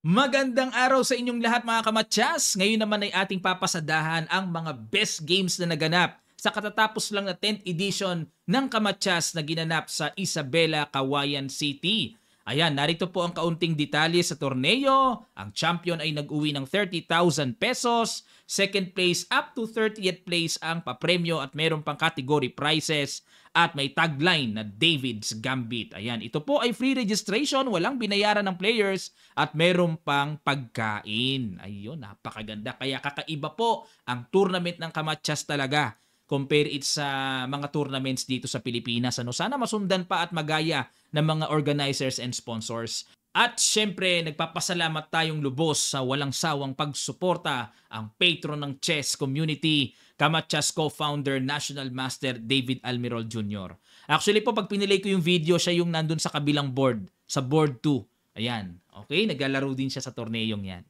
Magandang araw sa inyong lahat mga kamatsas! Ngayon naman ay ating papasadahan ang mga best games na naganap sa katatapos lang na 10th edition ng kamatsas na ginanap sa Isabela, Kawayan City. Ayan, narito po ang kaunting detalye sa torneo. Ang champion ay nag-uwi ng 30,000 pesos. Second place up to 30th place ang papremyo at meron pang category prizes at may tagline na David's Gambit. Ayan, ito po ay free registration, walang binayaran ng players at meron pang pagkain. Ayun, napakaganda. Kaya kakaiba po ang tournament ng Kamachas talaga compare it sa mga tournaments dito sa Pilipinas. Ano? Sana masundan pa at magaya ng mga organizers and sponsors. At syempre, nagpapasalamat tayong lubos sa walang sawang pagsuporta ang patron ng chess community, Kamachas co-founder National Master David Almirol Jr. Actually po, pag pinilay ko yung video, siya yung nandun sa kabilang board, sa board 2. Ayan, okay, naglalaro din siya sa torneyong yan.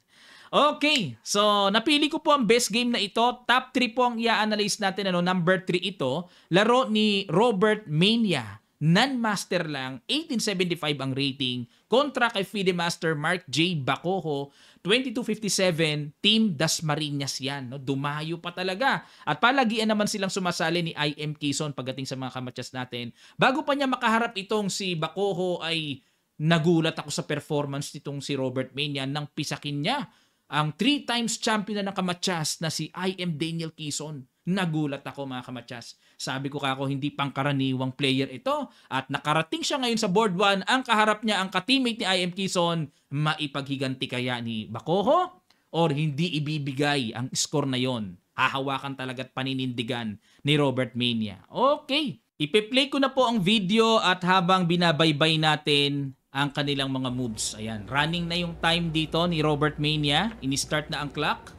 Okay, so napili ko po ang best game na ito. Top 3 po ang i-analyze natin. Ano, number 3 ito. Laro ni Robert Mania. Non-master lang, 1875 ang rating. Kontra kay FIDE Master Mark J. Bacoho, 2257, Team Dasmariñas yan. No? Dumayo pa talaga. At palagian naman silang sumasali ni IM Quezon pagdating sa mga kamatyas natin. Bago pa niya makaharap itong si Bacoho ay nagulat ako sa performance nitong si Robert Manian nang pisakin niya ang three times champion na ng kamatsas na si I.M. Daniel Kison. Nagulat ako mga kamatsas. Sabi ko kako hindi pangkaraniwang player ito at nakarating siya ngayon sa board 1. Ang kaharap niya ang katimate ni I.M. Kison, Maipaghiganti kaya ni Bacoho or hindi ibibigay ang score na yon. Hahawakan talaga at paninindigan ni Robert Mania. Okay, ipe-play ko na po ang video at habang binabaybay natin ang kanilang mga moves. Ayan, running na yung time dito ni Robert Mania. Ini-start na ang clock.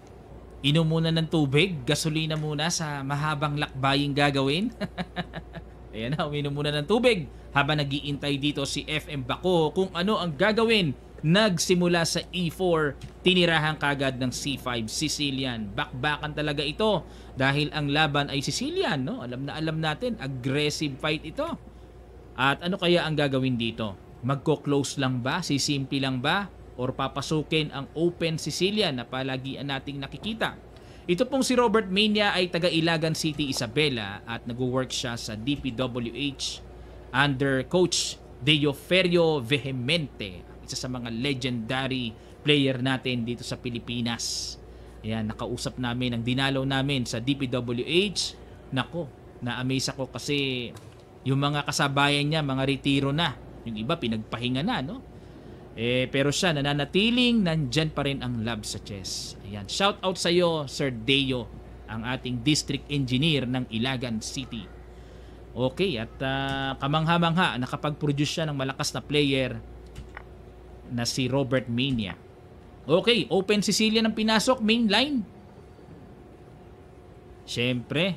Inom muna ng tubig, gasolina muna sa mahabang lakbaying gagawin. Ayan uminom muna ng tubig habang nagiintay dito si FM Bako kung ano ang gagawin. Nagsimula sa E4, tinirahan kagad ng C5 Sicilian. Bakbakan talaga ito dahil ang laban ay Sicilian. No? Alam na alam natin, aggressive fight ito. At ano kaya ang gagawin dito? Magko-close lang ba? Sisimple lang ba? Or papasukin ang Open Sicilian na palagi nating nakikita? Ito pong si Robert Mania ay taga Ilagan City, Isabela at nag-work siya sa DPWH under Coach Deoferio Vehemente, isa sa mga legendary player natin dito sa Pilipinas. Ayan, nakausap namin, ang dinalaw namin sa DPWH. Nako, na-amaze ako kasi yung mga kasabayan niya, mga retiro na yung iba pinagpahinga na, no? Eh, pero siya nananatiling nandyan pa rin ang love sa chess. Ayan. Shout out sa iyo, Sir Deo, ang ating district engineer ng Ilagan City. Okay, at uh, kamangha-mangha nakapag-produce siya ng malakas na player na si Robert Mania. Okay, open Sicilia ng pinasok, main line. Siyempre,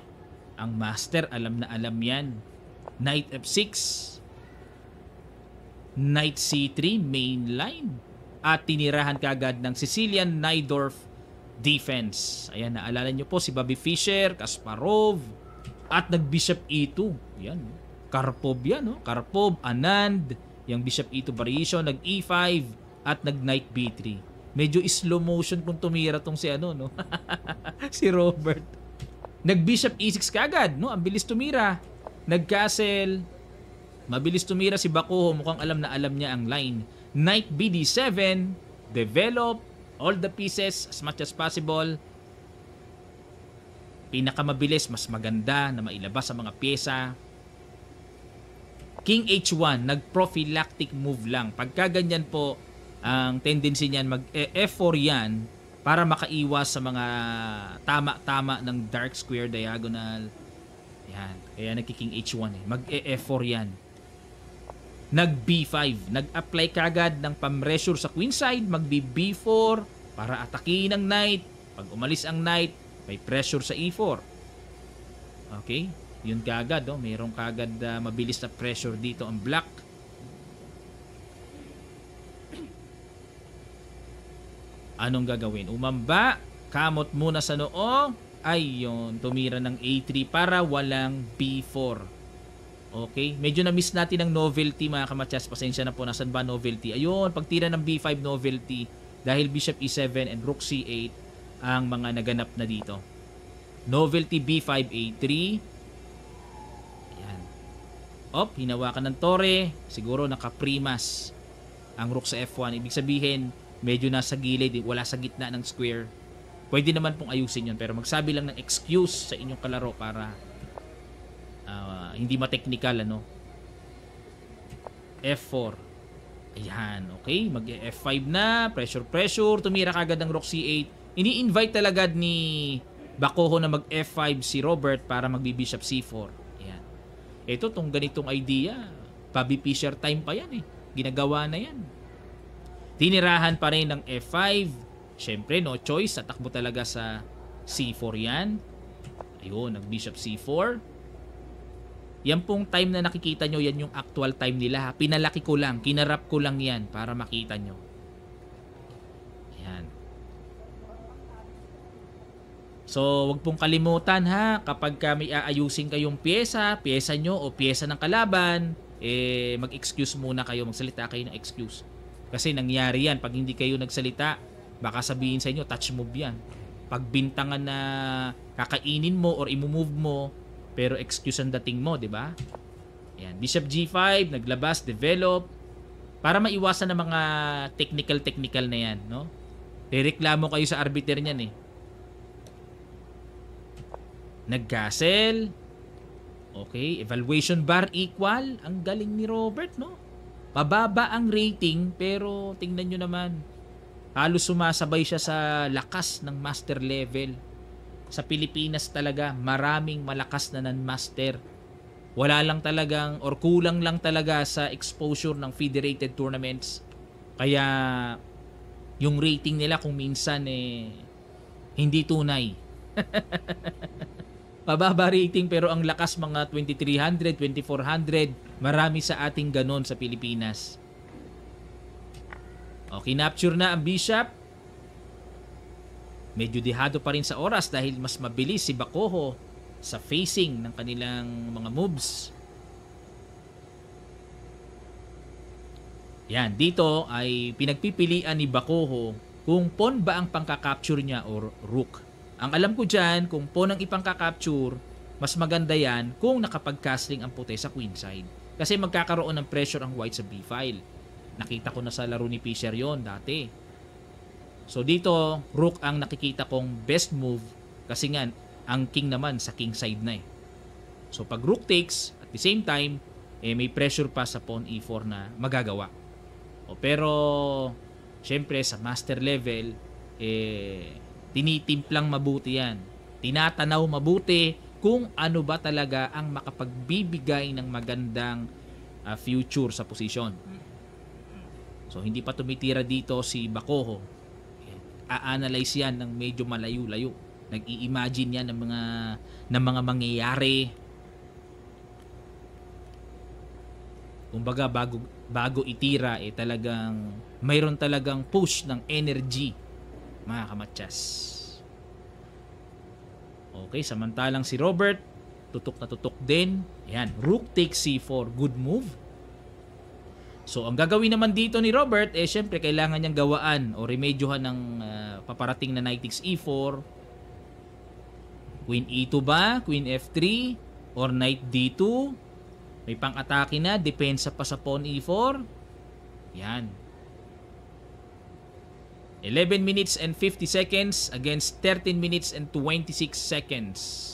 ang master alam na alam yan. Knight F6, Knight C3 main line at tinirahan kaagad ng Sicilian Nydorf defense. Ayan, naalala nyo po si Bobby Fischer, Kasparov, at nag-Bishop E2. Yan. Karpov yan, no? Oh. Karpov, Anand, yung Bishop E2 variation, nag-E5, at nag-Knight B3. Medyo slow motion kung tumira tong si ano, no? si Robert. Nag-Bishop E6 kagad, no? Ang bilis tumira. Nag-Castle, Mabilis tumira si Bakuho, mukhang alam na alam niya ang line. Knight BD7, develop all the pieces as much as possible. Pinakamabilis, mas maganda na mailabas ang mga pyesa. King H1, nag-prophylactic move lang. Pagkaganyan po, ang tendency niyan, mag-F4 eh, yan para makaiwas sa mga tama-tama ng dark square diagonal. Yan. Kaya nagki-king H1 eh. Mag-F4 yan nag B5. Nag-apply kagad ng pamresure sa queenside, magbi B4 para atakin ang knight. Pag umalis ang knight, may pressure sa E4. Okay? Yun kagad, oh. mayroon kagad uh, ah, mabilis na pressure dito ang black. Anong gagawin? Umamba, kamot muna sa noo, Ayun, tumira ng A3 para walang B4. Okay? Medyo na-miss natin ang novelty mga kamatsas. Pasensya na po, nasan ba novelty? Ayun, pagtira ng B5 novelty dahil Bishop E7 and Rook C8 ang mga naganap na dito. Novelty B5A3. Ayan. Op, hinawakan ng tore. Siguro nakaprimas ang Rook sa F1. Ibig sabihin, medyo nasa gilid, eh. wala sa gitna ng square. Pwede naman pong ayusin yon pero magsabi lang ng excuse sa inyong kalaro para uh, hindi ma-technical ano F4 ayan okay mag F5 na pressure pressure tumira kagad ng rook C8 ini-invite talaga ni Bakoho na mag F5 si Robert para magbi-bishop C4 ayan ito tong ganitong idea Bobby Fischer time pa yan eh ginagawa na yan tinirahan pa rin ng F5 syempre no choice Atakbo talaga sa C4 yan ayun nag bishop C4 yan pong time na nakikita nyo, yan yung actual time nila. Ha? Pinalaki ko lang, kinarap ko lang yan para makita nyo. Yan. So, wag pong kalimutan ha, kapag kami aayusin kayong pyesa, pyesa nyo o pyesa ng kalaban, eh, mag-excuse muna kayo, magsalita kayo ng excuse. Kasi nangyari yan, pag hindi kayo nagsalita, baka sabihin sa inyo, touch move yan. Pag bintangan na kakainin mo or imove mo, pero excuse ang dating mo, di ba? Yan, bishop g5, naglabas, develop. Para maiwasan ng mga technical-technical na yan, no? Rereklamo kayo sa arbiter niyan eh. Nag-castle. Okay, evaluation bar equal. Ang galing ni Robert, no? Mababa ang rating pero tingnan nyo naman. Halos sumasabay siya sa lakas ng master level. Sa Pilipinas talaga, maraming malakas na nanmaster. Wala lang talagang or kulang lang talaga sa exposure ng federated tournaments. Kaya yung rating nila kung minsan eh hindi tunay. Pababa rating pero ang lakas mga 2300, 2400. Marami sa ating ganon sa Pilipinas. O, kinapture na ang Bishop. Medyo dehado pa rin sa oras dahil mas mabilis si Bakoho sa facing ng kanilang mga moves. Yan, dito ay pinagpipilian ni Bakoho kung pawn ba ang pangkakapture niya or rook. Ang alam ko dyan, kung pawn ang ipangkakapture, mas maganda yan kung nakapag-castling ang puti sa queenside. Kasi magkakaroon ng pressure ang white sa b-file. Nakita ko na sa laro ni Fisher yon dati. So dito, rook ang nakikita kong best move kasi nga ang king naman sa king side na eh. So pag rook takes, at the same time, eh may pressure pa sa pawn e4 na magagawa. O pero syempre sa master level, eh tinitimplang mabuti yan. Tinatanaw mabuti kung ano ba talaga ang makapagbibigay ng magandang uh, future sa posisyon. Mm. So hindi pa tumitira dito si Bacoho nag-a-analyze yan ng medyo malayo-layo. Nag-i-imagine yan ng mga ng mga mangyayari. Kumbaga bago bago itira eh talagang mayroon talagang push ng energy mga kamatsas. Okay, samantalang si Robert tutok na tutok din. Yan, rook takes c4, good move So ang gagawin naman dito ni Robert eh syempre kailangan niyang gawaan o remedyohan ng uh, paparating na knight takes e4. Queen e2 ba? Queen f3 or knight d2? May pang-atake na, depensa pa sa pawn e4. Yan. 11 minutes and 50 seconds against 13 minutes and 26 seconds.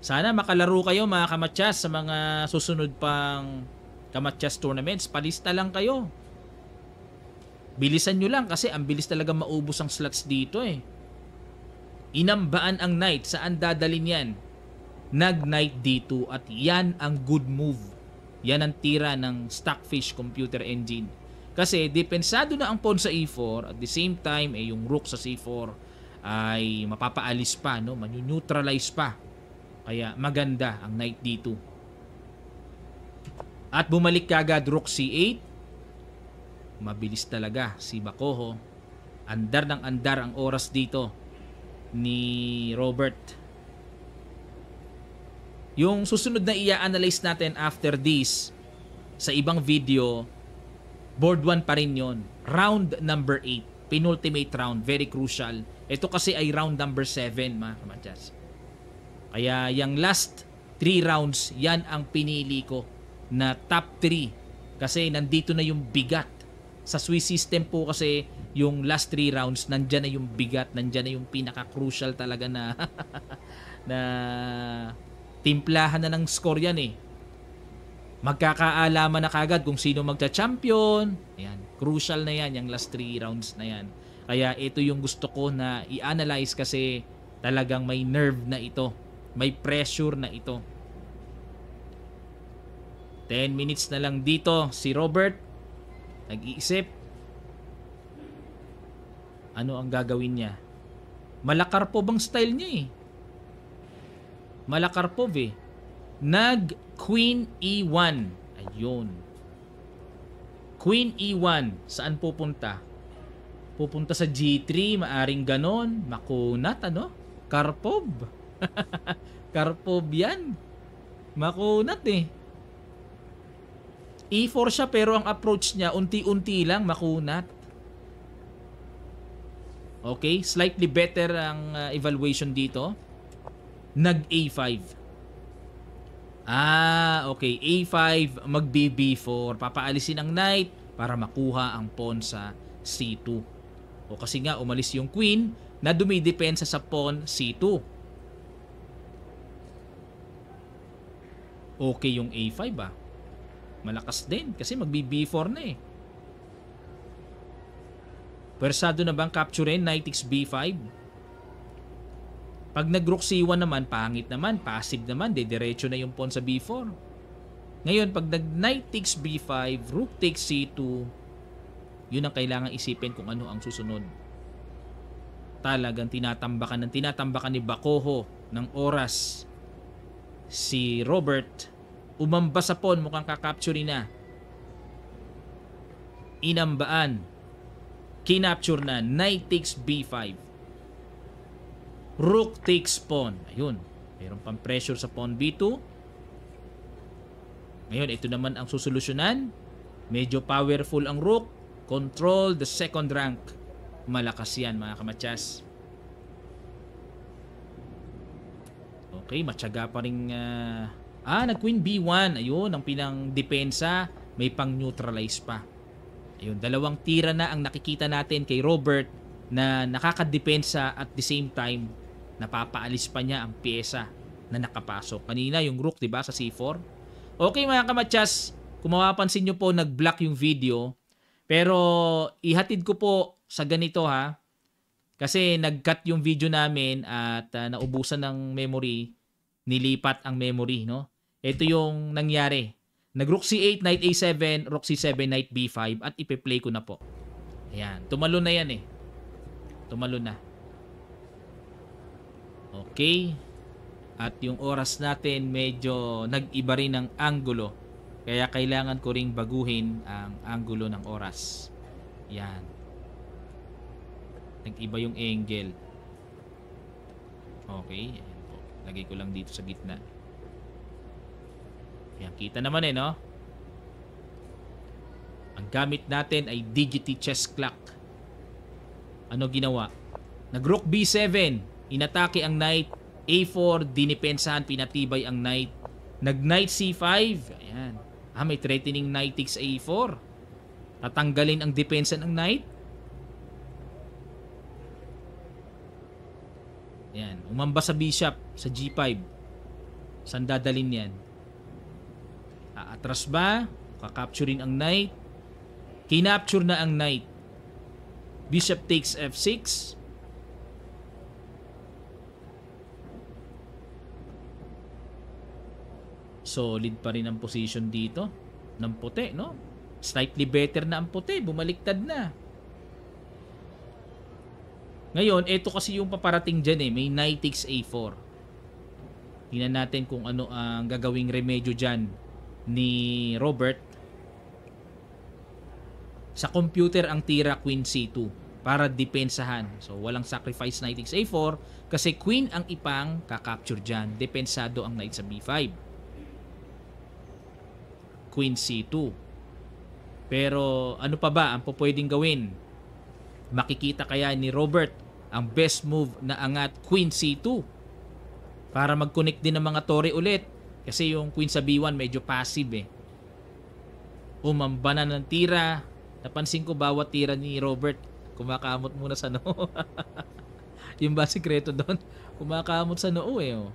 Sana makalaro kayo mga kamatyas sa mga susunod pang kamatyas tournaments. Palista lang kayo. Bilisan nyo lang kasi ang bilis talaga maubos ang slots dito eh. Inambaan ang knight. Saan dadalin yan? Nag-knight dito at yan ang good move. Yan ang tira ng Stockfish computer engine. Kasi depensado na ang pawn sa e4 at the same time eh, yung rook sa c4 ay mapapaalis pa, no? manuneutralize pa kaya maganda ang knight d2. At bumalik agad rook c8. Mabilis talaga si Bakoho. Andar ng andar ang oras dito ni Robert. Yung susunod na i-analyze natin after this sa ibang video, board 1 pa rin yon. Round number 8, penultimate round, very crucial. Ito kasi ay round number 7, mga kamadjas. Kaya yung last 3 rounds, yan ang pinili ko na top 3 kasi nandito na yung bigat. Sa Swiss system po kasi yung last 3 rounds, nandyan na yung bigat, nandyan na yung pinaka-crucial talaga na na timplahan na ng score yan eh. Magkakaalaman na kagad kung sino magcha champion Ayan, crucial na yan, yung last 3 rounds na yan. Kaya ito yung gusto ko na i-analyze kasi talagang may nerve na ito may pressure na ito. 10 minutes na lang dito si Robert. Nag-iisip. Ano ang gagawin niya? Malakar po bang style niya eh? Malakarpov eh. Nag Queen E1. Ayun. Queen E1. Saan pupunta? Pupunta sa G3. Maaring ganon. Makunat ano? Karpov. Karpov yan. Makunat eh. E4 siya pero ang approach niya unti-unti lang makunat. Okay, slightly better ang uh, evaluation dito. Nag A5. Ah, okay. A5, mag BB4. Papaalisin ang knight para makuha ang pawn sa C2. O kasi nga umalis yung queen na dumidepensa sa pawn C2. okay yung A5 ah. Malakas din kasi magbi B4 na eh. Pwersado na bang capturein knight x B5? Pag nag-rook C1 naman, pangit naman, passive naman, dediretso na yung pawn sa B4. Ngayon, pag nag-knight takes B5, rook takes C2, yun ang kailangan isipin kung ano ang susunod. Talagang tinatambakan ng tinatambakan ni Bakoho ng oras si Robert umamba sa pon mukhang kakapture na. Inambaan. Kinapture na. Knight takes B5. Rook takes pawn. Ayun. Mayroon pang pressure sa pawn B2. Ngayon, ito naman ang susolusyonan. Medyo powerful ang rook. Control the second rank. Malakas yan mga kamatsas. Okay, matyaga pa rin. Uh... Ah, nag-queen B1. Ayun, ang pinang depensa. May pang-neutralize pa. Ayun, dalawang tira na ang nakikita natin kay Robert na nakakadepensa at the same time napapaalis pa niya ang piyesa na nakapasok. Kanina yung rook 'di ba sa C4. Okay mga kamatsas, kung mapapansin niyo po nag-block yung video pero ihatid ko po sa ganito ha. Kasi nag-cut yung video namin at uh, naubusan ng memory nilipat ang memory, no? Ito yung nangyari. Nag-rook c8, knight a7, rook c7, knight b5 at ipe-play ko na po. Ayan, tumalo na yan eh. Tumalo na. Okay. At yung oras natin medyo nag-iba rin ang angulo. Kaya kailangan ko ring baguhin ang angulo ng oras. Yan. Nag-iba yung angle. Okay. Lagay ko lang dito sa gitna. Yan, kita naman eh, no? Ang gamit natin ay Digiti Chess Clock. Ano ginawa? Nag-rook B7. Inatake ang knight. A4. Dinipensahan. Pinatibay ang knight. Nag-knight C5. Ayan. Ah, may threatening knight takes A4. Tatanggalin ang depensa ng knight. Yan. Umamba sa bishop, sa G5. Saan dadalin yan? Aatras ba? Kakapturein ang knight? Kinapture na ang knight. Bishop takes F6. Solid pa rin ang position dito ng puti, no? Slightly better na ang puti. Bumaliktad na. Ngayon, ito kasi yung paparating dyan eh. May knight takes A4. Tingnan natin kung ano ang gagawing remedyo dyan ni Robert. Sa computer ang tira Queen C2 para depensahan. So, walang sacrifice Nitix A4 kasi Queen ang ipang kakapture dyan. Depensado ang Knight sa B5. Queen C2. Pero ano pa ba ang pwedeng gawin Makikita kaya ni Robert ang best move na angat Queen C2 para mag-connect din ng mga Tore ulit kasi yung Queen sa B1 medyo passive eh. Umamba ng tira. Napansin ko bawat tira ni Robert kumakamot muna sa noo. yung ba sikreto doon? Kumakamot sa noo eh. Oh.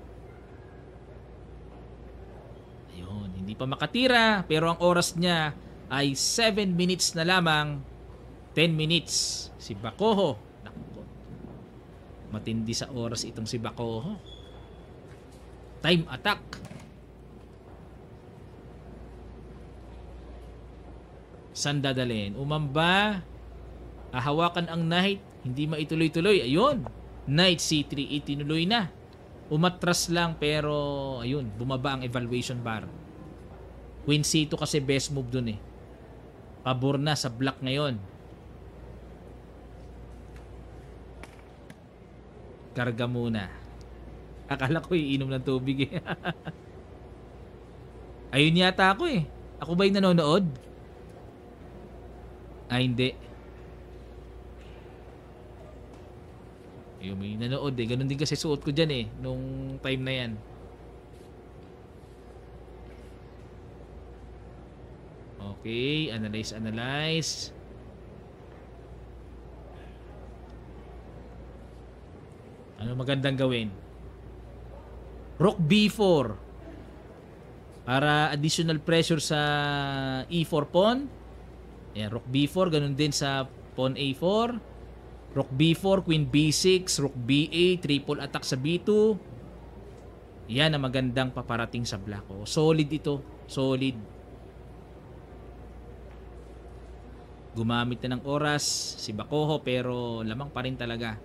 Ayun, hindi pa makatira pero ang oras niya ay 7 minutes na lamang 10 minutes. Si Bacoho. Naku. Matindi sa oras itong si Bacoho. Time attack. San dadalhin? Umamba. Ahawakan ang knight. Hindi maituloy-tuloy. Ayun. Knight C3 itinuloy na. Umatras lang pero ayun, bumaba ang evaluation bar. Queen C2 kasi best move dun eh. Pabor na sa black ngayon. Karga muna. Akala ko iinom ng tubig eh. Ayun yata ako eh. Ako ba yung nanonood? Ay, ah, hindi. Ayun, may nanood eh. Ganun din kasi suot ko dyan eh. Nung time na yan. Okay, analyze, analyze. Ano magandang gawin? Rook B4 para additional pressure sa E4 pawn. Ayan, Rook B4, ganun din sa pawn A4. Rook B4, Queen B6, Rook B8, triple attack sa B2. Yan ang magandang paparating sa black. Oh, solid ito. Solid. Gumamit na ng oras si Bakoho pero lamang pa rin talaga.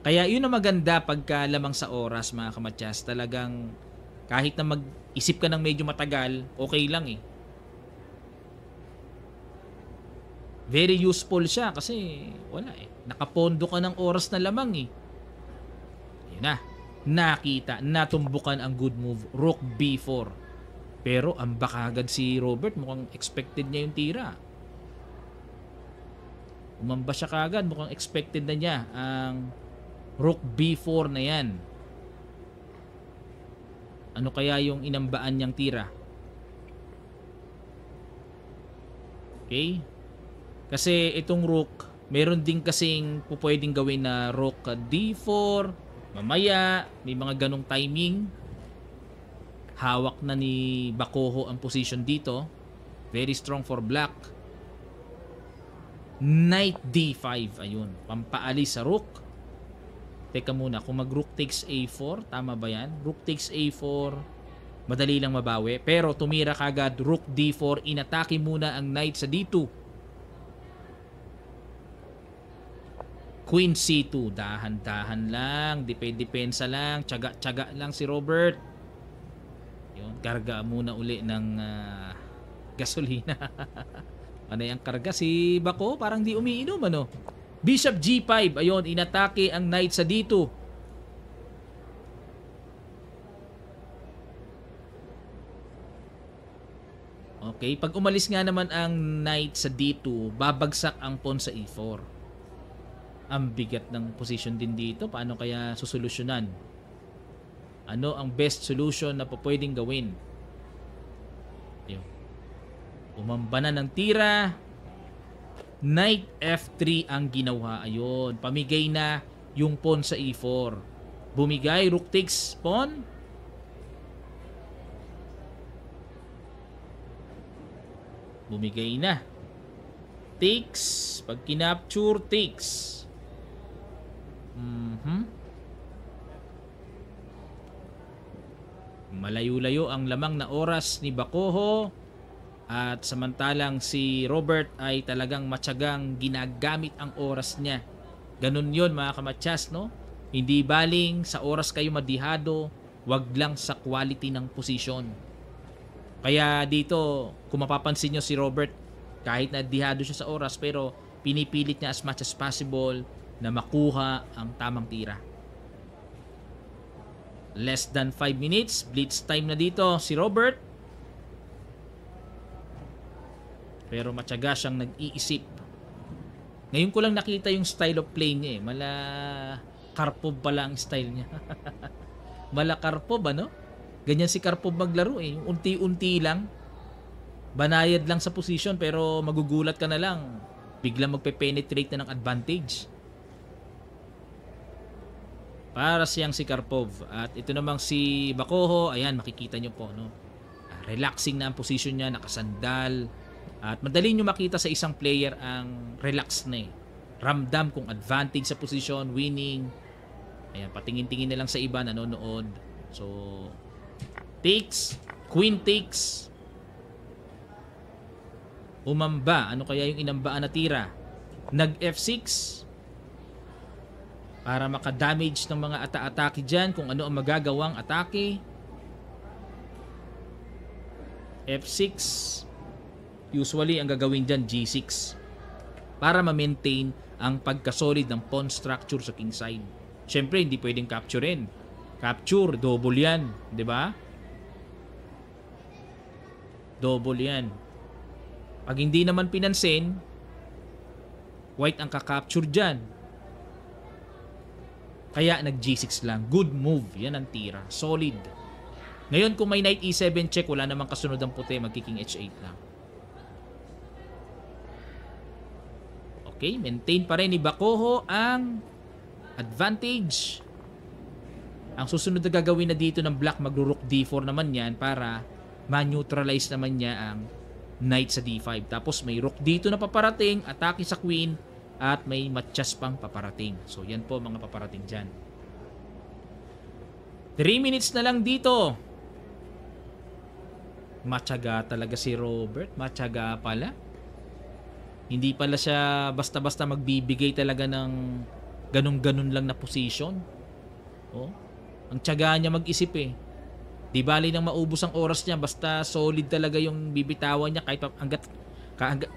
Kaya yun ang maganda pagka lamang sa oras mga kamatyas. Talagang kahit na mag-isip ka ng medyo matagal, okay lang eh. Very useful siya kasi wala eh. Nakapondo ka ng oras na lamang eh. Yun na. Nakita, natumbukan ang good move. Rook B4. Pero ang baka agad si Robert mukhang expected niya yung tira. Umamba siya kagad, mukhang expected na niya ang Rook B4 na yan. Ano kaya yung inambaan niyang tira? Okay? Kasi itong rook, meron din kasing pupwedeng gawin na rook D4, mamaya, may mga ganong timing. Hawak na ni Bakoho ang position dito. Very strong for black. Knight D5, ayun, pampaalis sa rook Teka muna, kung mag rook takes a4, tama ba yan? Rook takes a4, madali lang mabawi. Pero tumira kagad rook d4, inatake muna ang knight sa d2. Queen c2, dahan-dahan lang, depende-depensa lang, tsaga-tsaga lang si Robert. Yun, karga muna uli ng uh, gasolina. ano ang karga si Bako, parang di umiinom ano. Bishop G5, ayun, inatake ang knight sa dito. Okay, pag umalis nga naman ang knight sa D2, babagsak ang pawn sa E4. Ang bigat ng position din dito, paano kaya susolusyonan? Ano ang best solution na pa pwedeng gawin? Ayun. Umamba ng tira, knight f3 ang ginawa. Ayun, pamigay na yung pawn sa e4. Bumigay, rook takes pawn. Bumigay na. Takes. Pag kinapture, takes. Mm-hmm. Malayo-layo ang lamang na oras ni Bakoho. At samantalang si Robert ay talagang matyagang ginagamit ang oras niya. Ganun yon mga kamatsas, no? Hindi baling sa oras kayo madihado, wag lang sa quality ng posisyon. Kaya dito, kung mapapansin nyo si Robert, kahit na dihado siya sa oras, pero pinipilit niya as much as possible na makuha ang tamang tira. Less than 5 minutes, blitz time na dito si Robert Pero matyaga siyang nag-iisip. Ngayon ko lang nakita yung style of play niya eh. Mala Karpov pala ang style niya. Mala Karpov ano? Ganyan si Karpov maglaro eh. Unti-unti lang. Banayad lang sa position pero magugulat ka na lang. Bigla magpe-penetrate na ng advantage. Para siyang si Karpov. At ito namang si Bakoho. Ayan, makikita nyo po. No? Ah, relaxing na ang position niya. Nakasandal at madali nyo makita sa isang player ang relax na eh. Ramdam kung advantage sa position, winning. Ayan, patingin-tingin na lang sa iba, nanonood. So, takes, queen takes. Umamba, ano kaya yung inambaan na tira? Nag F6 para makadamage ng mga ata-atake dyan kung ano ang magagawang atake. F6 usually ang gagawin dyan G6 para ma-maintain ang pagkasolid ng pawn structure sa kingside. side. Siyempre, hindi pwedeng capturein. Capture, double yan. ba? Diba? Double yan. Pag hindi naman pinansin, white ang kakapture dyan. Kaya nag G6 lang. Good move. Yan ang tira. Solid. Ngayon kung may knight E7 check, wala namang kasunod ang puti. Magkiking H8 lang. Okay, maintain pa rin ni Bacoho ang advantage. Ang susunod na gagawin na dito ng black, magro d4 naman yan para ma-neutralize naman niya ang knight sa d5. Tapos may rook dito na paparating, atake sa queen, at may matchas pang paparating. So yan po mga paparating dyan. 3 minutes na lang dito. Matyaga talaga si Robert. Matyaga pala. Hindi pala siya basta-basta magbibigay talaga ng ganun-ganun lang na position. Oh. Ang tiyaga niya mag-isip eh. Di bali nang maubos ang oras niya basta solid talaga yung bibitawan niya kahit hanggat hanggat,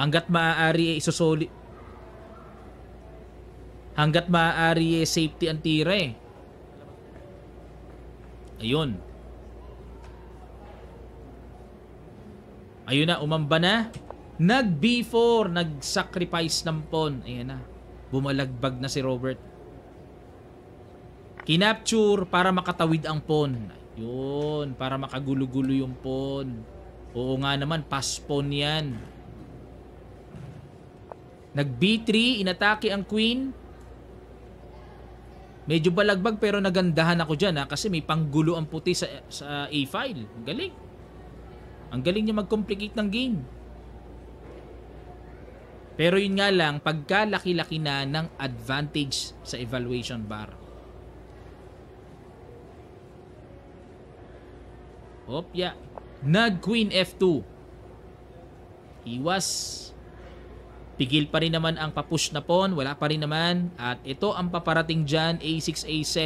hanggat maaari eh, isosolid hanggat maaari eh, safety ang tira eh. Ayun. Ayun na, umamba na. Nag B4, nag-sacrifice ng pawn. Ayan na. Bumalagbag na si Robert. Kinapture para makatawid ang pawn. Yun, para makagulo-gulo yung pawn. Oo nga naman, pass pawn yan. Nag B3, inatake ang queen. Medyo balagbag pero nagandahan ako dyan ha, kasi may panggulo ang puti sa, sa A-file. Galing. Ang galing niya mag-complicate ng game. Pero yun nga lang, pagkalaki-laki na ng advantage sa evaluation bar. Hop, Yeah. Nag Queen F2. Iwas. Pigil pa rin naman ang papush na pawn. Wala pa rin naman. At ito ang paparating dyan. A6, A7.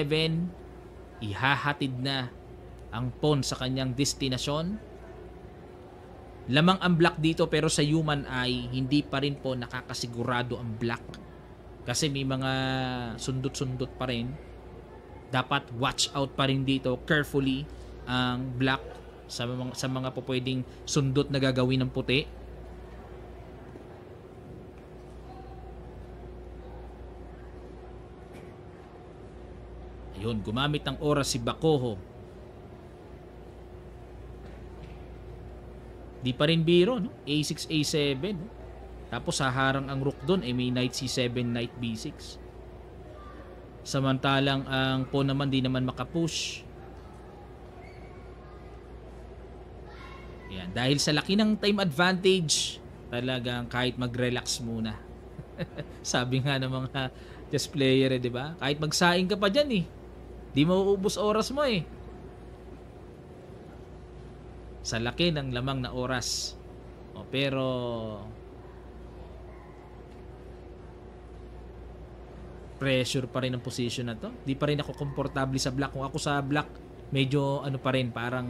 Ihahatid na ang pawn sa kanyang destinasyon. Lamang ang black dito pero sa human eye, hindi pa rin po nakakasigurado ang black. Kasi may mga sundot-sundot pa rin. Dapat watch out pa rin dito carefully ang black sa mga, sa mga po pwedeng sundot na gagawin ng puti. Ayun, gumamit ng oras si Bakoho Di pa rin biro, no? A6, A7. No? Tapos haharang ang rook doon, eh, may knight C7, knight B6. Samantalang ang pawn naman di naman makapush. Yan. Dahil sa laki ng time advantage, talagang kahit mag-relax muna. Sabi nga ng mga chess player, eh, di ba? Kahit magsaing ka pa dyan eh. Di mauubos oras mo eh sa laki ng lamang na oras. O, pero pressure pa rin ang position na to. Di pa rin ako komportable sa black. Kung ako sa black, medyo ano pa rin, parang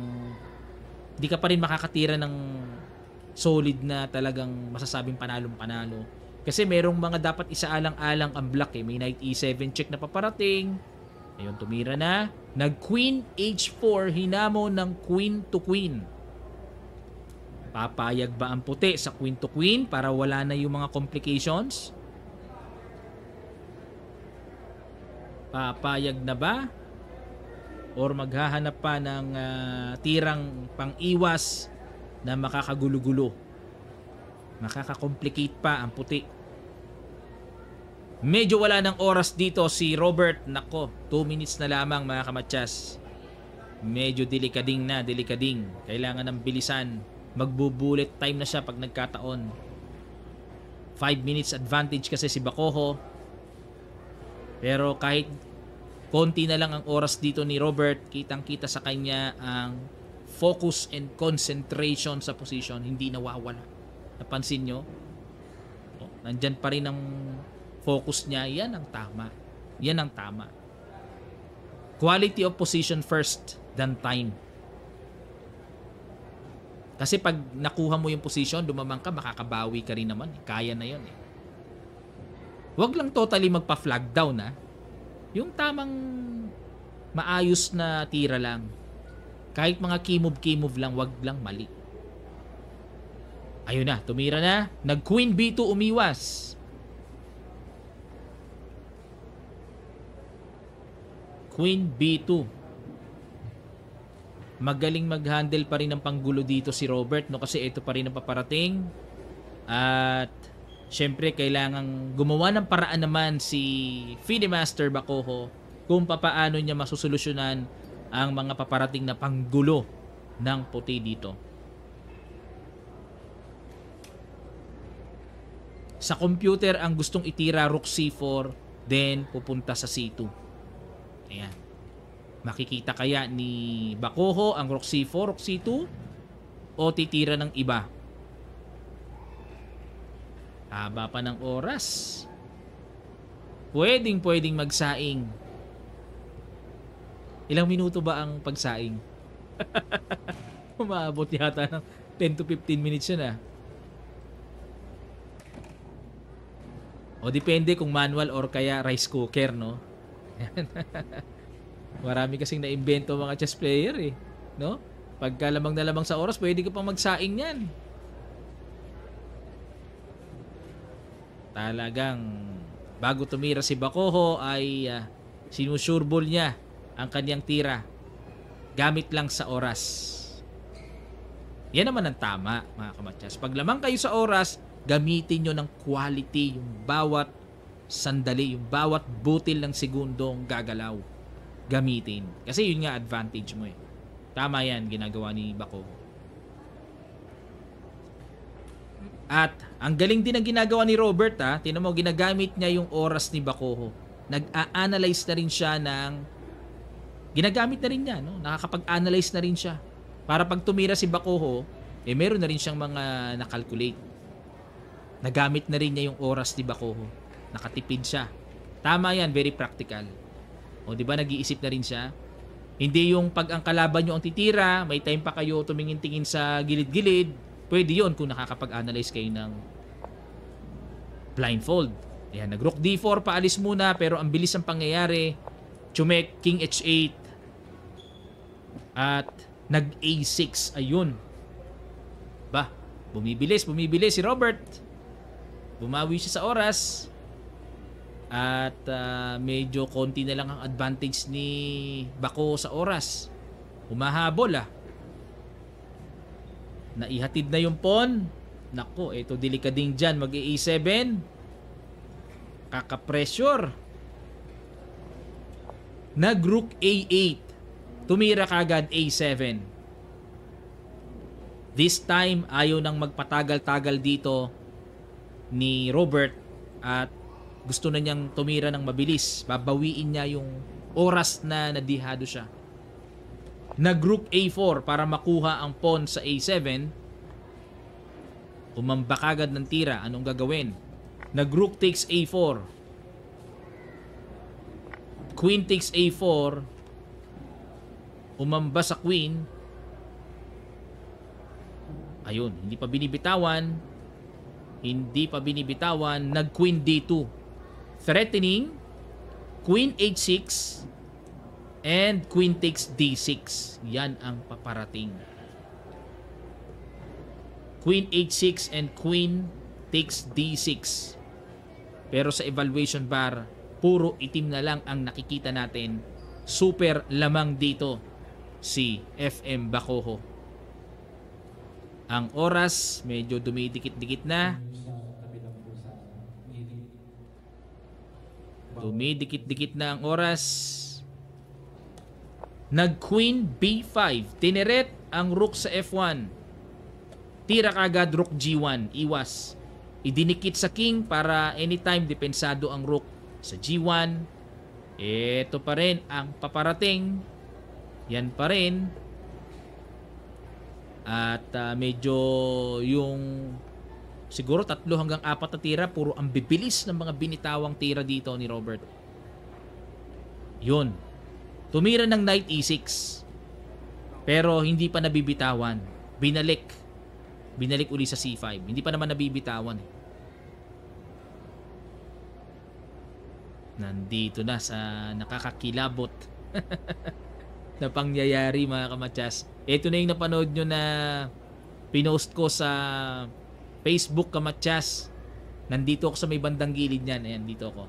di ka pa rin makakatira ng solid na talagang masasabing panalong panalo. Kasi merong mga dapat isaalang-alang ang black eh. May knight e7 check na paparating. Ayun, tumira na. Nag queen h4, hinamo ng queen to queen. Papayag ba ang puti sa queen to queen para wala na yung mga complications? Papayag na ba? Or maghahanap pa ng uh, tirang pang-iwas na makakagulo-gulo? Makakakomplicate pa ang puti. Medyo wala ng oras dito si Robert. Nako, 2 minutes na lamang mga kamatsas. Medyo delikading na, delikading. Kailangan ng bilisan Magbubulit time na siya pag nagkataon. 5 minutes advantage kasi si Bacoho. Pero kahit konti na lang ang oras dito ni Robert, kitang-kita sa kanya ang focus and concentration sa position, hindi nawawala. Napansin nyo? O, oh, nandyan pa rin ang focus niya, yan ang tama. Yan ang tama. Quality of position first than time. Kasi pag nakuha mo yung position, dumamang ka, makakabawi ka rin naman. Eh. Kaya na yon eh. Huwag lang totally magpa-flag down ha. Ah. Yung tamang maayos na tira lang. Kahit mga kimove-kimove lang, wag lang mali. Ayun na, tumira na. Nag-queen B2 umiwas. Queen B2 magaling mag-handle pa rin ng panggulo dito si Robert no kasi ito pa rin ang paparating. At syempre kailangan gumawa ng paraan naman si Finemaster Bakoho kung papaano niya masusolusyonan ang mga paparating na panggulo ng puti dito. Sa computer ang gustong itira rook c4 then pupunta sa c2. Ayan. Makikita kaya ni Bakoho ang Rook 4 Rook 2 o titira ng iba? Haba pa ng oras. Pwedeng pwedeng magsaing. Ilang minuto ba ang pagsaing? Umaabot yata ng 10 to 15 minutes yun ah. O depende kung manual or kaya rice cooker no. Marami kasing naimbento mga chess player eh. No? Pagka lamang na lamang sa oras, pwede ka pang magsaing yan. Talagang bago tumira si Bakoho ay uh, sinusurbol niya ang kanyang tira gamit lang sa oras. Yan naman ang tama mga kamatyas. Pag lamang kayo sa oras, gamitin nyo ng quality yung bawat sandali, yung bawat butil ng segundong gagalaw gamitin. Kasi yun nga advantage mo eh. Tama yan, ginagawa ni Bako. At ang galing din ang ginagawa ni Robert ha. Ah. Tinan mo, ginagamit niya yung oras ni Bakoho. Nag-a-analyze na rin siya ng... Ginagamit na rin niya, no? Nakakapag-analyze na rin siya. Para pag tumira si Bakoho, eh meron na rin siyang mga nakalkulate. Nagamit na rin niya yung oras ni Bakoho. Nakatipid siya. Tama yan, very practical. O di ba nag-iisip na rin siya? Hindi yung pag ang kalaban nyo ang titira, may time pa kayo tumingin-tingin sa gilid-gilid, pwede yon kung nakakapag-analyze kayo ng blindfold. Ayan, nag-rook d4, paalis muna, pero ang bilis ang pangyayari. Chumek, king h8. At nag a6, ayun. Ba, bumibilis, bumibilis si Robert. Bumawi siya sa oras. At uh, medyo konti na lang ang advantage ni Bako sa oras. Humahabol ah. Naihatid na yung pon. Nako, ito delikading dyan. Mag A7. Kaka-pressure. Nag-rook A8. Tumira kagad A7. This time, ayaw nang magpatagal-tagal dito ni Robert at gusto na niyang tumira ng mabilis. Babawiin niya yung oras na nadihado siya. Nag-group A4 para makuha ang pawn sa A7. Umambak agad ng tira. Anong gagawin? Nag-rook takes A4. Queen takes A4. Umamba sa queen. Ayun, hindi pa binibitawan. Hindi pa binibitawan. Nag-queen D2 threatening, queen h6, and queen takes d6. Yan ang paparating. Queen h6 and queen takes d6. Pero sa evaluation bar, puro itim na lang ang nakikita natin. Super lamang dito si FM Bakoho. Ang oras medyo dumidikit-dikit na. Dumidikit-dikit na ang oras. Nag-queen B5. Tineret ang rook sa F1. Tira kagad rook G1. Iwas. Idinikit sa king para anytime depensado ang rook sa G1. Ito pa rin ang paparating. Yan pa rin. At uh, medyo yung Siguro tatlo hanggang apat na tira, puro ang bibilis ng mga binitawang tira dito ni Robert. Yun. Tumira ng knight e6. Pero hindi pa nabibitawan. Binalik. Binalik uli sa c5. Hindi pa naman nabibitawan. Eh. Nandito na sa nakakakilabot na pangyayari mga kamatsas. Ito na yung napanood nyo na pinost ko sa Facebook Kamatyas. Nandito ako sa may bandang gilid niyan. Ayan, dito ako.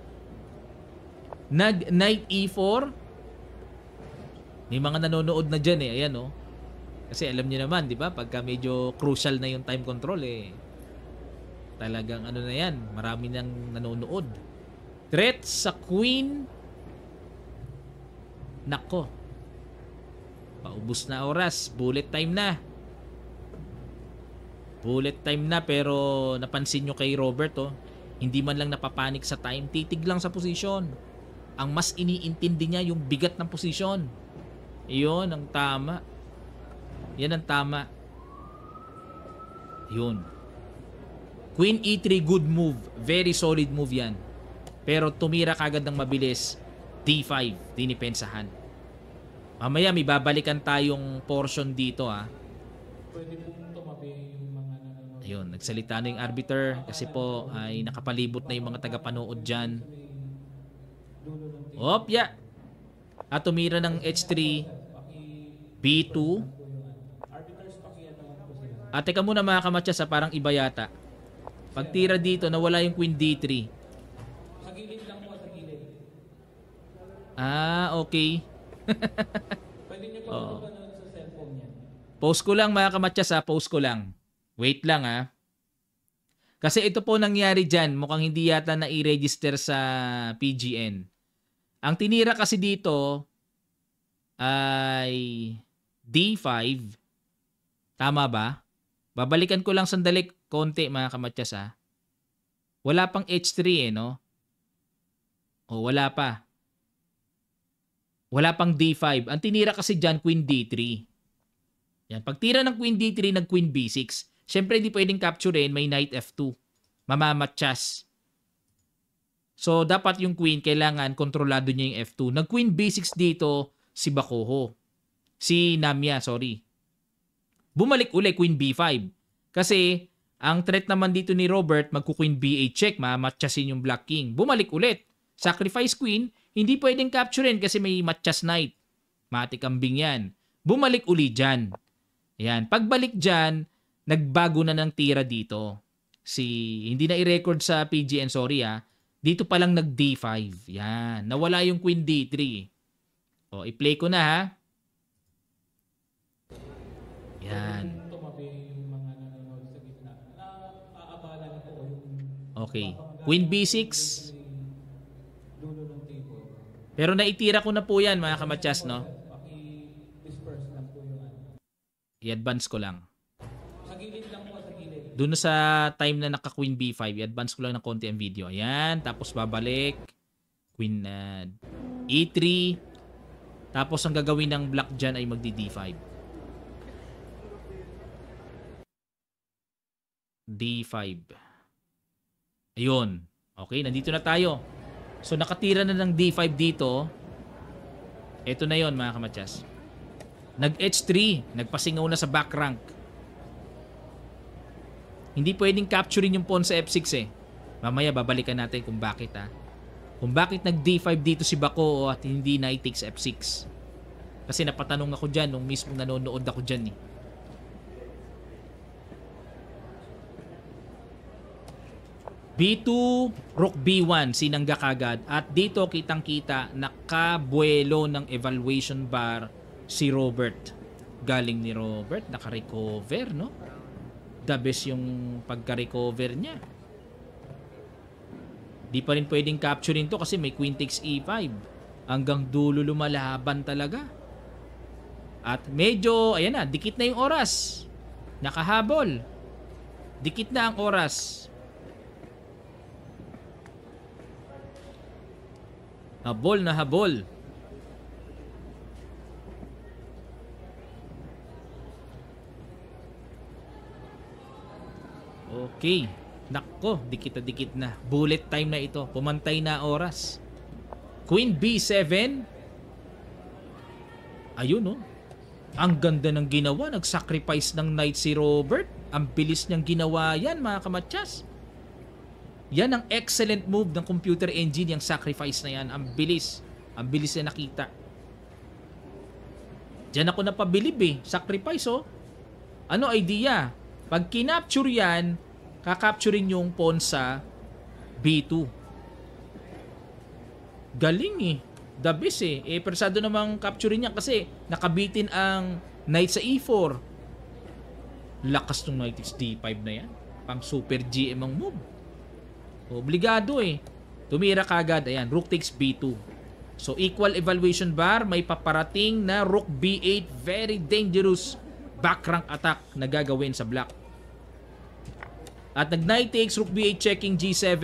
Nag Night E4. May mga nanonood na dyan eh. Ayan oh. Kasi alam niyo naman, di ba? Pagka medyo crucial na yung time control eh. Talagang ano na yan. Marami nang nanonood. Threat sa Queen. Nako. Paubos na oras. Bullet time na. Bullet time na pero napansin nyo kay Roberto oh, hindi man lang napapanik sa time, titig lang sa posisyon. Ang mas iniintindi niya yung bigat ng posisyon. Iyon ang tama. Yan ang tama. Yun. Queen E3, good move. Very solid move yan. Pero tumira kagad ng mabilis. D5, dinipensahan. Mamaya may babalikan tayong portion dito ah Pwede po Ayun, nagsalita na yung arbiter kasi po ay nakapalibot na yung mga tagapanood dyan. Op, yeah. At tumira ng H3, B2. At teka muna mga kamatya sa parang iba yata. Pagtira dito, nawala yung Queen D3. Ah, okay. Pwede niyo po oh. Post ko lang mga kamatya sa post ko lang. Wait lang ha. Ah. Kasi ito po nangyari dyan, mukhang hindi yata na i-register sa PGN. Ang tinira kasi dito ay D5. Tama ba? Babalikan ko lang sandali konti mga kamatyas ah. Wala pang H3 eh, no? O, oh, wala pa. Wala pang D5. Ang tinira kasi dyan, Queen D3. Yan. Pagtira ng Queen D3, nag Queen B6. Siyempre, hindi pwedeng capturein, may knight f2. Mamamatchas. So, dapat yung queen, kailangan kontrolado niya yung f2. Nag-queen b6 dito si Bakoho. Si Namya, sorry. Bumalik uli, queen b5. Kasi, ang threat naman dito ni Robert, magku-queen b8 check, mamamatchasin yung black king. Bumalik ulit. Sacrifice queen, hindi pwedeng capturein kasi may matchas knight. kambing yan. Bumalik uli dyan. Yan. Pagbalik dyan, nagbago na ng tira dito. Si, hindi na i-record sa PGN, sorry ah. Dito pa lang nag D5. Yan. Nawala yung queen D3. O, i-play ko na ha. Yan. Okay. Queen B6. Pero naitira ko na po yan mga kamatyas, no? I-advance ko lang. Doon sa time na naka queen b5, i-advance ko lang ng konti ang video. Ayan, tapos babalik. Queen uh, e3. Tapos ang gagawin ng black dyan ay magdi d5. d5. Ayun. Okay, nandito na tayo. So nakatira na ng d5 dito. Ito na yon mga kamatyas. Nag h3, nagpasingaw na sa back rank. Hindi pwedeng capturein yung pawn sa F6 eh. Mamaya babalikan natin kung bakit ha. Ah. Kung bakit nag D5 dito si Bako at hindi knight takes F6. Kasi napatanong ako dyan nung mismo nanonood ako dyan eh. B2, Rook B1, sinangga kagad. At dito kitang kita nakabuelo ng evaluation bar si Robert. Galing ni Robert, nakarecover no? the best yung pagka-recover niya. Di pa rin pwedeng capturein to kasi may queen takes e5. Hanggang dulo lumalaban talaga. At medyo, ayan na, dikit na yung oras. Nakahabol. Dikit na ang oras. Habol na habol. Okay. Nako, dikit-dikit na. Bullet time na ito. Pumantay na oras. Queen B7. Ayun, no? Oh. Ang ganda ng ginawa. Nag-sacrifice ng knight si Robert. Ang bilis niyang ginawa yan, mga kamatsas. Yan ang excellent move ng computer engine, yung sacrifice na yan. Ang bilis. Ang bilis na nakita. Diyan ako napabilib eh. Sacrifice, oh. Ano idea? Pag kinapture yan, kakapturein yung pawn sa B2. Galing eh. The best eh. Eh, persado namang capturein niya kasi nakabitin ang knight sa E4. Lakas ng knight is D5 na yan. Pang super GM ang move. Obligado eh. Tumira ka agad. Ayan, rook takes B2. So equal evaluation bar, may paparating na rook b8 very dangerous back rank attack na gagawin sa black. At nag knight takes, rook b8 checking g7.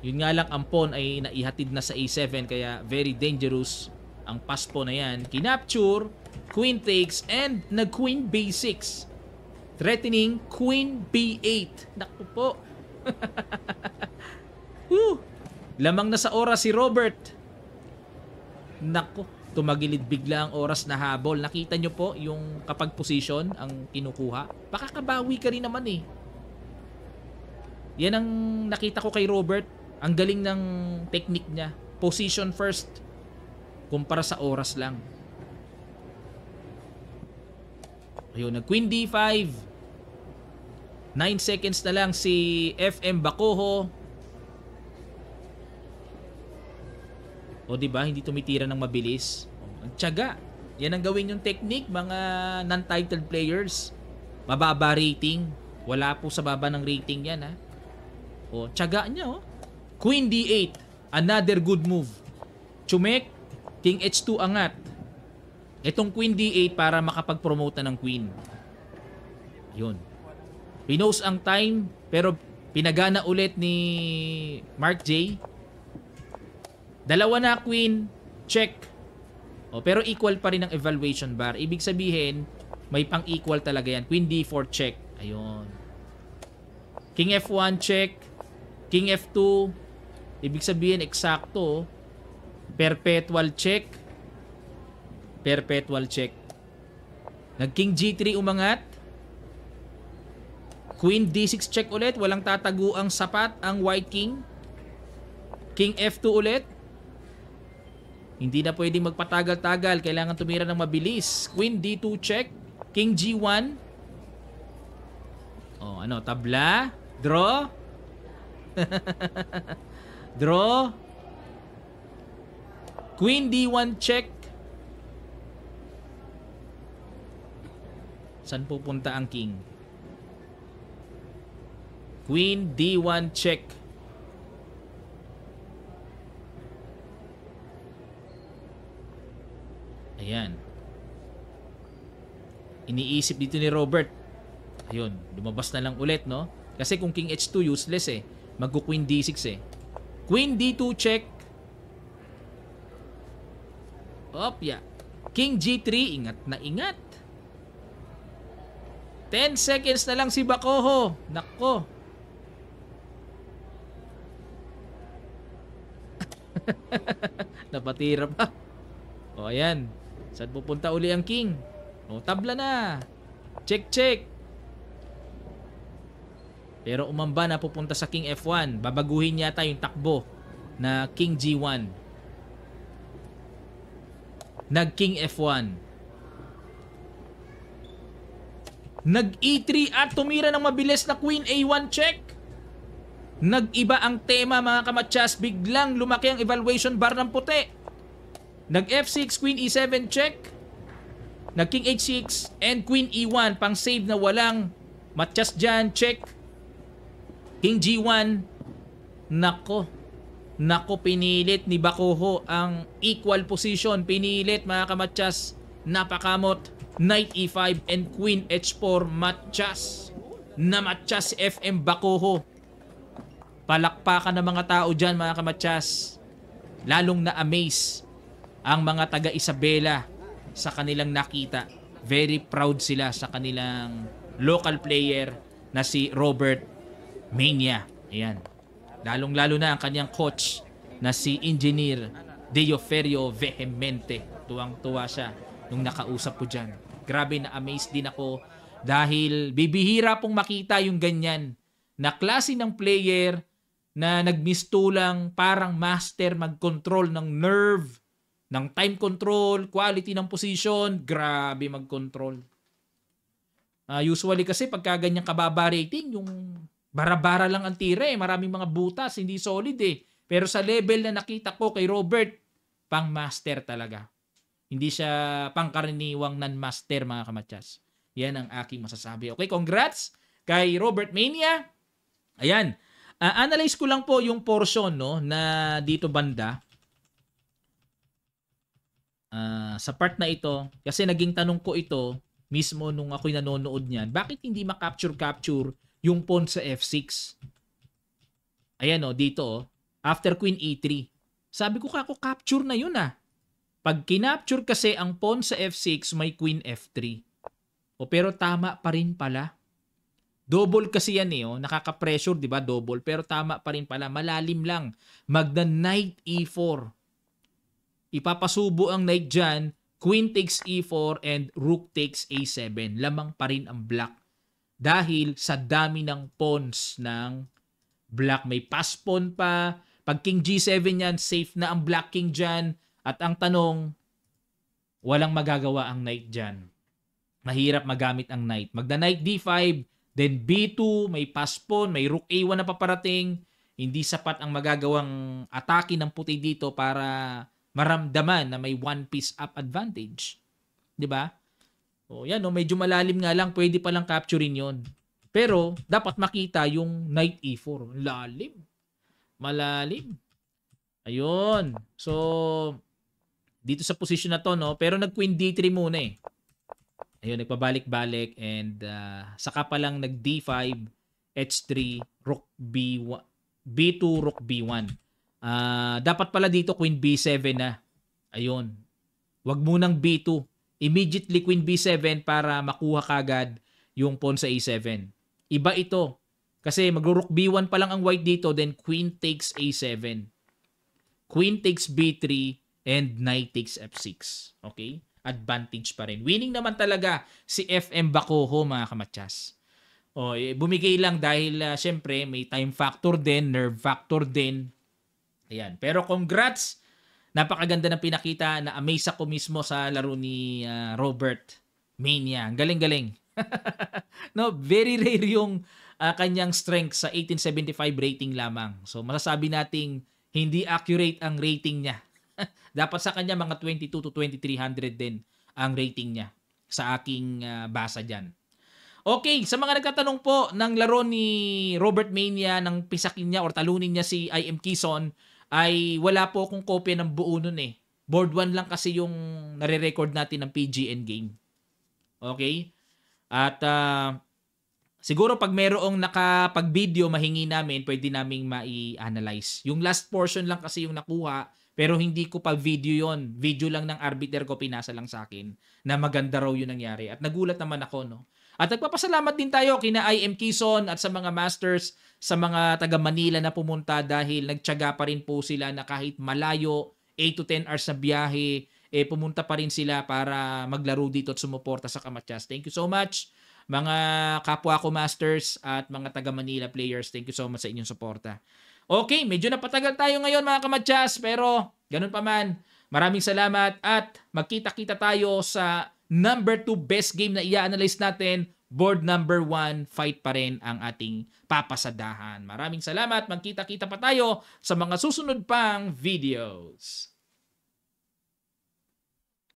Yun nga lang ang pawn ay naihatid na sa a7 kaya very dangerous ang pass pawn na yan. Kinapture, queen takes and nag queen b6. Threatening queen b8. Naku po. Woo! Lamang na sa oras si Robert. Nako tumagilid bigla ang oras na habol. Nakita nyo po yung kapag position ang kinukuha. Pakakabawi ka rin naman eh. Yan ang nakita ko kay Robert. Ang galing ng technique niya. Position first. Kumpara sa oras lang. Ayun, nag Queen D5. 9 seconds na lang si FM Bakoho. O di ba, hindi tumitira ng mabilis. ang tiyaga. Yan ang gawin yung technique mga non-titled players. Mababa rating. Wala po sa baba ng rating yan ha. O, tiyaga niya oh. Queen D8. Another good move. Chumek, King H2 angat. Itong Queen D8 para makapag-promote na ng Queen. Yun. Pinos ang time pero pinagana ulit ni Mark J Dalawa na queen, check. O, oh, pero equal pa rin ang evaluation bar. Ibig sabihin, may pang-equal talaga yan. Queen D4 check. Ayun. King F1 check. King F2. Ibig sabihin, eksakto. Perpetual check. Perpetual check. Nag King G3 umangat. Queen D6 check ulit. Walang ang sapat ang White King. King F2 ulit. Hindi na pwedeng magpatagal-tagal. Kailangan tumira ng mabilis. Queen D2 check. King G1. Oh, ano? Tabla. Draw. Draw. Queen D1 check. San pupunta ang king? Queen D1 check. Ayan. Iniisip dito ni Robert. Ayun, lumabas na lang ulit, no? Kasi kung King H2 useless eh. Magko-Queen D6 eh. Queen D2 check. Op, yeah. King G3, ingat na ingat. 10 seconds na lang si Bakoho. Nako. Napatira pa. O ayan. Saan pupunta uli ang king? O, tabla na. Check, check. Pero umamba na pupunta sa king F1. Babaguhin yata yung takbo na king G1. Nag king F1. Nag E3 at tumira ng mabilis na queen A1 check. Nag-iba ang tema mga kamatsas. Biglang lumaki ang evaluation bar ng puti. Nag F6, Queen E7 check. Nag King H6 and Queen E1 pang save na walang matchas dyan check. King G1. Nako. Nako pinilit ni Bakuho ang equal position. Pinilit mga kamatchas. Napakamot. Knight E5 and Queen H4 matchas. Na matchas FM Bakuho. Palakpakan ng mga tao dyan mga kamatchas. Lalong na-amaze ang mga taga Isabela sa kanilang nakita. Very proud sila sa kanilang local player na si Robert Mania. Ayan. Lalong-lalo na ang kanyang coach na si Engineer Deoferio Vehemente. Tuwang-tuwa siya nung nakausap ko dyan. Grabe na amazed din ako dahil bibihira pong makita yung ganyan na klase ng player na nagmistulang parang master mag-control ng nerve ng time control, quality ng position, grabe mag-control. Uh, usually kasi pagka ganyan kababa rating, yung bara-bara lang ang tira eh. Maraming mga butas, hindi solid eh. Pero sa level na nakita ko kay Robert, pang master talaga. Hindi siya pang karaniwang non-master mga kamatsas. Yan ang aking masasabi. Okay, congrats kay Robert Mania. Ayan. Uh, analyze ko lang po yung portion no na dito banda uh, sa part na ito, kasi naging tanong ko ito mismo nung ako'y nanonood niyan, bakit hindi ma capture capture yung pawn sa F6? Ayan o, oh, dito Oh, after queen E3. Sabi ko ako, capture na yun ah. Pag kinapture kasi ang pawn sa F6, may queen F3. O pero tama pa rin pala. Double kasi yan eh, oh. nakaka-pressure, 'di ba? Double, pero tama pa rin pala, malalim lang. Magda knight E4. Ipapasubo ang knight dyan, queen takes e4 and rook takes a7. Lamang pa rin ang black. Dahil sa dami ng pawns ng black. May pass pawn pa. Pag king g7 yan, safe na ang black king dyan. At ang tanong, walang magagawa ang knight dyan. Mahirap magamit ang knight. Magda knight d5, then b2, may pass pawn, may rook a1 na paparating. Hindi sapat ang magagawang atake ng puti dito para maramdaman na may one piece up advantage. 'Di ba? O yan, no, medyo malalim nga lang, pwede pa lang capturein 'yon. Pero dapat makita yung knight e4, lalim. Malalim. Ayun. So dito sa position na to, no, pero nag queen d3 muna eh. Ayun, nagpabalik-balik and uh, saka pa lang nag d5, h3, rook b1, b2, rook b1. Uh, dapat pala dito queen b7 na. Ayun. Wag munang b2. Immediately queen b7 para makuha kagad yung pawn sa a7. Iba ito. Kasi magro b1 pa lang ang white dito, then queen takes a7. Queen takes b3 and knight takes f6. Okay? Advantage pa rin. Winning naman talaga si FM Bacoho mga kamatsas. O, eh, bumigay lang dahil uh, syempre may time factor din, nerve factor din, Ayan. Pero congrats! Napakaganda ng pinakita na amaze ako mismo sa laro ni uh, Robert Mania. Ang galing-galing. no, very rare yung uh, kanyang strength sa 1875 rating lamang. So masasabi nating hindi accurate ang rating niya. Dapat sa kanya mga 22 to 2300 din ang rating niya sa aking uh, basa diyan. Okay, sa mga nagtatanong po ng laro ni Robert Mania nang pisakin niya or talunin niya si IM Kison, ay wala po akong kopya ng buo nun eh. Board 1 lang kasi yung nare-record natin ng PGN game. Okay? At uh, siguro pag merong nakapag-video mahingi namin, pwede naming ma analyze Yung last portion lang kasi yung nakuha, pero hindi ko pa video yon Video lang ng arbiter ko, pinasa lang sa akin na maganda raw yung nangyari. At nagulat naman ako, no? At nagpapasalamat din tayo kina IM Kison at sa mga masters sa mga taga Manila na pumunta dahil nagtiyaga pa rin po sila na kahit malayo 8 to 10 hours na biyahe eh pumunta pa rin sila para maglaro dito at sumuporta sa Kamatyas. Thank you so much mga kapwa ko masters at mga taga Manila players. Thank you so much sa inyong suporta. Okay, medyo napatagal tayo ngayon mga Kamatyas pero ganun pa man. Maraming salamat at magkita-kita tayo sa number 2 best game na i-analyze natin board number 1 fight pa rin ang ating papasadahan. Maraming salamat. Magkita-kita pa tayo sa mga susunod pang videos.